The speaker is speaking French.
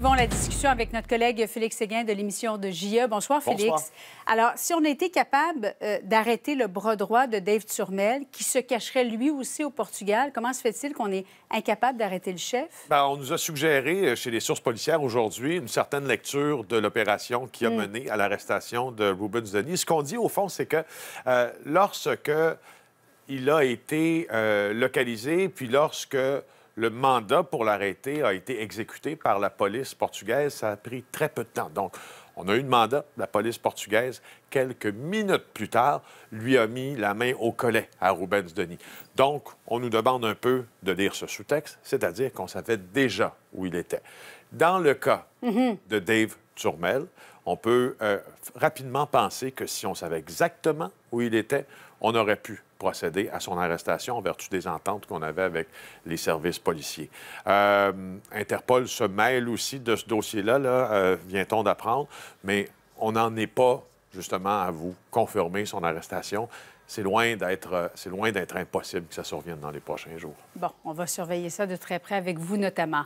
Bon, la discussion avec notre collègue Félix Séguin de l'émission de JE. Bonsoir, Bonsoir, Félix. Alors, si on était capable euh, d'arrêter le bras droit de Dave Turmel, qui se cacherait lui aussi au Portugal, comment se fait-il qu'on est incapable d'arrêter le chef? Bien, on nous a suggéré euh, chez les sources policières aujourd'hui une certaine lecture de l'opération qui a mm. mené à l'arrestation de Rubens Denis. Ce qu'on dit, au fond, c'est que euh, lorsque il a été localisé, puis lorsque le mandat pour l'arrêter a été exécuté par la police portugaise. Ça a pris très peu de temps. Donc, on a eu le mandat. La police portugaise, quelques minutes plus tard, lui a mis la main au collet à Rubens Denis. Donc, on nous demande un peu de lire ce sous-texte, c'est-à-dire qu'on savait déjà où il était. Dans le cas mm-hmm. de Dave on peut euh, rapidement penser que si on savait exactement où il était, on aurait pu procéder à son arrestation en vertu des ententes qu'on avait avec les services policiers. Euh, Interpol se mêle aussi de ce dossier-là, euh, vient-on d'apprendre, mais on n'en est pas justement à vous confirmer son arrestation. C'est loin d'être c'est loin d'être impossible que ça survienne dans les prochains jours. Bon, on va surveiller ça de très près avec vous notamment.